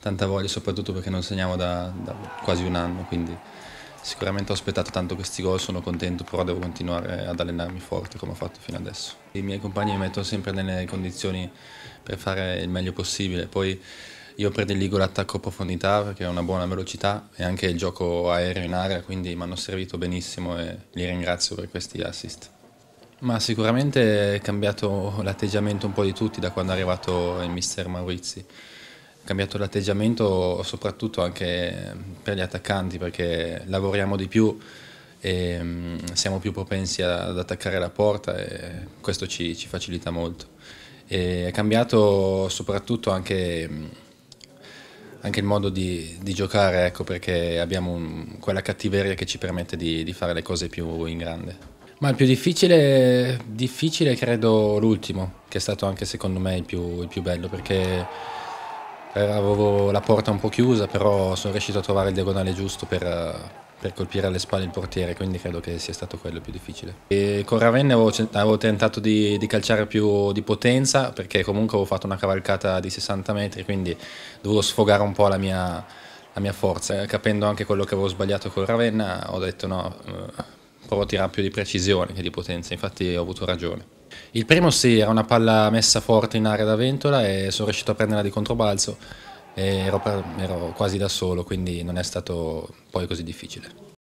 tanta voglia, soprattutto perché non segniamo da, da quasi un anno, quindi sicuramente ho aspettato tanto questi gol, sono contento, però devo continuare ad allenarmi forte come ho fatto fino adesso. I miei compagni mi mettono sempre nelle condizioni per fare il meglio possibile, poi io prediligo l'attacco a profondità perché è una buona velocità e anche il gioco aereo in area, quindi mi hanno servito benissimo e li ringrazio per questi assist. Ma sicuramente è cambiato l'atteggiamento un po' di tutti da quando è arrivato il mister Maurizi cambiato l'atteggiamento soprattutto anche per gli attaccanti perché lavoriamo di più e mm, siamo più propensi ad attaccare la porta e questo ci, ci facilita molto. E è cambiato soprattutto anche, mm, anche il modo di, di giocare ecco, perché abbiamo un, quella cattiveria che ci permette di, di, fare le cose più in grande. Ma il più difficile, difficile credo l'ultimo, che è stato anche secondo me il più, il più bello perché eh, avevo la porta un po' chiusa, però sono riuscito a trovare il diagonale giusto per, eh, per, colpire alle spalle il portiere, quindi credo che sia stato quello più difficile. E con Ravenna avevo, avevo tentato di, di, calciare più di potenza, perché comunque avevo fatto una cavalcata di 60 metri, quindi dovevo sfogare un po' la mia, la mia forza. Capendo anche quello che avevo sbagliato con Ravenna, ho detto no, eh, provo a tirare più di precisione che di potenza, infatti ho avuto ragione. Il primo sì, era una palla messa forte in area da ventola e sono riuscito a prenderla di controbalzo e ero, ero quasi da solo, quindi non è stato poi così difficile.